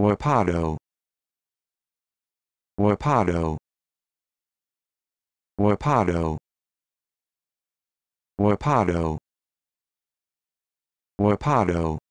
Wapato Wapato Wapato Wapato Wapato